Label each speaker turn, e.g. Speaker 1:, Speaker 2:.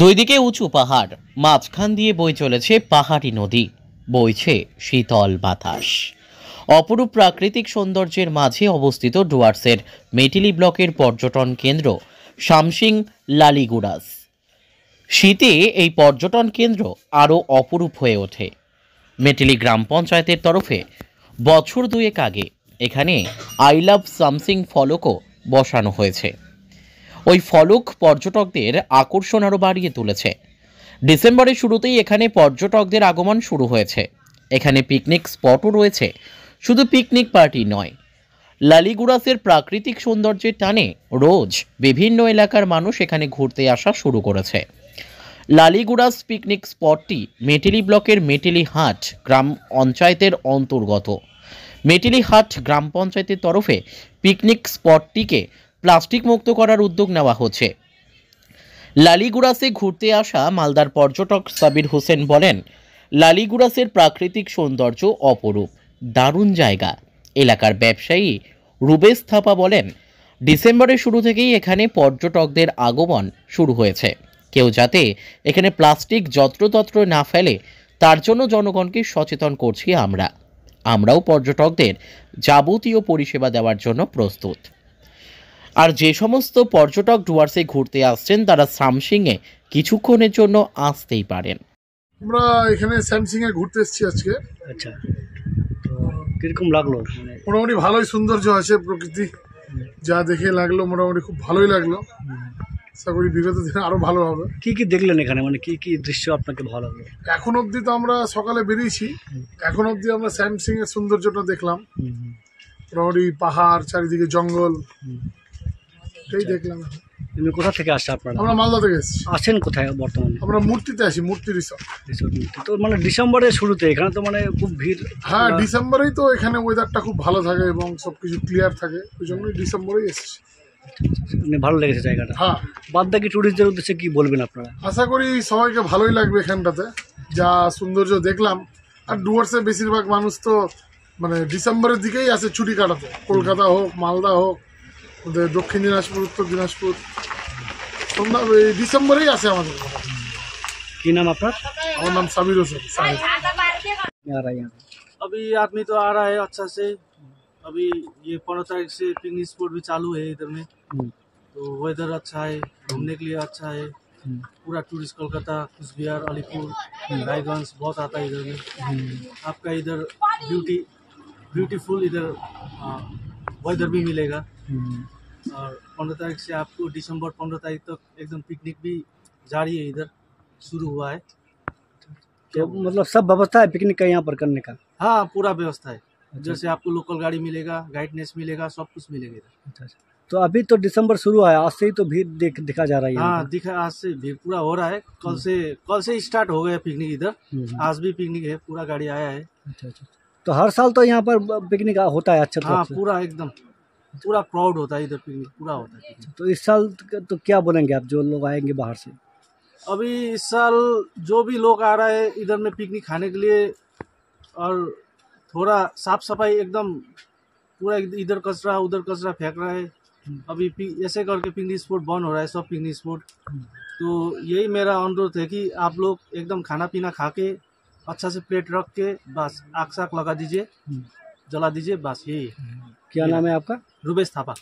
Speaker 1: দুই দিকে উঁচু পাহাড় মাঝখান দিয়ে বই চলেছে পাহাড়ি নদী বইছে শীতল বাতাস অপরূপ প্রাকৃতিক সৌন্দর্যের মাঝে অবস্থিত ডুয়ার্সের মেটিলি ব্লকের পর্যটন কেন্দ্র শামসিং লালিগুড়াস শীতে এই পর্যটন কেন্দ্র আরও অপরূপ হয়ে ওঠে মেটিলি গ্রাম পঞ্চায়েতের তরফে বছর দুয়েক আগে এখানে আই লাভ সামসিং ফলকও বসানো হয়েছে ওই ফলক পর্যটকদের আকর্ষণ আরও বাড়িয়ে তুলেছে ডিসেম্বরের শুরুতেই এখানে পর্যটকদের আগমন শুরু হয়েছে এখানে পিকনিক স্পটও রয়েছে শুধু পিকনিক পার্টি নয় লালিগুড়াসের প্রাকৃতিক সৌন্দর্যের টানে রোজ বিভিন্ন এলাকার মানুষ এখানে ঘুরতে আসা শুরু করেছে লালিগুড়াস পিকনিক স্পটটি মেটেলি ব্লকের মেটেলি হাট গ্রাম পঞ্চায়েতের অন্তর্গত মেটেলি হাট গ্রাম পঞ্চায়েতের তরফে পিকনিক স্পটটিকে প্লাস্টিক মুক্ত করার উদ্যোগ নেওয়া হচ্ছে লালিগুড়াসে ঘুরতে আসা মালদার পর্যটক সাবির হোসেন বলেন লালিগুড়াসের প্রাকৃতিক সৌন্দর্য অপরূপ দারুণ জায়গা এলাকার ব্যবসায়ী রুবেশ থাপা বলেন ডিসেম্বরের শুরু থেকেই এখানে পর্যটকদের আগমন শুরু হয়েছে কেউ যাতে এখানে প্লাস্টিক যত্রতত্র না ফেলে তার জন্য জনগণকে সচেতন করছি আমরা আমরাও পর্যটকদের যাবতীয় পরিষেবা দেওয়ার জন্য প্রস্তুত আর যে সমস্ত পর্যটক ডুয়ার্সে ঘুরতে আসছেন তারা সামসিংয়ে কিছুক্ষণের জন্য আসতেই পারেন
Speaker 2: আমরা এখানে স্যামসিং এ ঘুরতে এসেছি আজকে আচ্ছা তো কিরকম লাগলো মানে মোটামুটি ভালোই সৌন্দর্য আছে প্রকৃতি যা দেখে লাগলো মোটামুটি খুব ভালোই লাগলো আশা করি বিগত দিনে আরো ভালো হবে কি কি দেখলেন এখানে মানে কি কি দৃশ্য আপনাকে ভালো লাগলো এখন অবধি তো আমরা সকালে বেরিয়েছি এখন অবধি আমরা স্যামসিং এর সৌন্দর্যটা দেখলাম মোটামুটি পাহাড় চারিদিকে জঙ্গল সেই দেখলাম এমনি কোথা থেকে আপনারা মালদা থেকে আসেন কোথায় আমরা মূর্তিতে আসি তো মানে ডিসেম্বরের শুরুতে এখানে তো মানে খুব ভিড় হ্যাঁ ডিসেম্বরেই তো এখানে ওয়েদারটা খুব ভালো থাকে এবং সব কিছু ক্লিয়ার থাকে ওই জন্যই ডিসেম্বরেই এসেছি
Speaker 3: মানে ভালো লেগেছে জায়গাটা হ্যাঁ বাদদাকি বাকি উদ্দেশ্যে কি বলবেন
Speaker 2: আপনারা আশা করি সবাইকে ভালোই লাগবে এখানটাতে যা সৌন্দর্য দেখলাম আর ডুয়ার্সে বেশিরভাগ মানুষ তো মানে ডিসেম্বরের দিকেই আসে ছুটি কাটাতে কলকাতা হোক মালদা হোক दक्षिण দক্ষিণ দিনাজপুর উত্তর দিনাজপুর তোমরা এই ডিসেম্বরেই আছে আমাদের কি नाम आपका আমার নাম সাবির হোসেন
Speaker 4: अभी आदमी तो आ रहा है अच्छा से अभी ये पंद्रह तारीख से पिकनिक स्पॉट भी चालू है इधर में हम्म। तो वेदर अच्छा है घूमने के लिए अच्छा है हम्म। पूरा टूरिस्ट कोलकाता कुचबिहार अलीपुर हम्म। रायगंज बहुत आता है इधर में आपका इधर ब्यूटी ब्यूटीफुल इधर वेदर हाँ, भी मिलेगा और पंद्रह तारीख से आपको दिसंबर पंद्रह तारीख तक तो एकदम पिकनिक भी जारी है इधर शुरू हुआ है तो
Speaker 3: मतलब सब व्यवस्था है पिकनिक का यहाँ पर करने का
Speaker 4: हाँ पूरा व्यवस्था है अच्छा। जैसे आपको लोकल गाड़ी मिलेगा गाइडनेस मिलेगा सब कुछ मिलेगा इधर अच्छा अच्छा
Speaker 3: तो अभी तो दिसंबर शुरू आया आज से ही तो भीड़ देख दिखा जा रहा है हाँ
Speaker 4: दिखा आज से भीड़ पूरा हो रहा है कल हम्म। से कल से स्टार्ट हो गया पिकनिक इधर हम्म, हम्म। आज भी पिकनिक है पूरा गाड़ी आया है अच्छा, अच्छा अच्छा
Speaker 3: तो हर साल तो यहाँ पर पिकनिक होता है अच्छा हाँ
Speaker 4: पूरा एकदम पूरा क्राउड होता है इधर पिकनिक पूरा होता
Speaker 3: है तो इस साल तो क्या बोलेंगे आप जो लोग
Speaker 4: आएंगे बाहर से अभी इस साल जो भी लोग आ रहा है इधर में पिकनिक खाने के लिए और थोड़ा साफ सफाई एकदम पूरा इधर कचरा उधर कचरा फेंक रहा है हम्म। अभी ऐसे करके पिकनिक स्पॉट बंद हो रहा है सब पिकनिक स्पॉट हम्म। तो यही मेरा अनुरोध है कि आप लोग एकदम खाना पीना खा के अच्छा से प्लेट रख के बस आग साग लगा दीजिए हम्म। जला दीजिए बस यही क्या नाम है आपका रुपेश थापा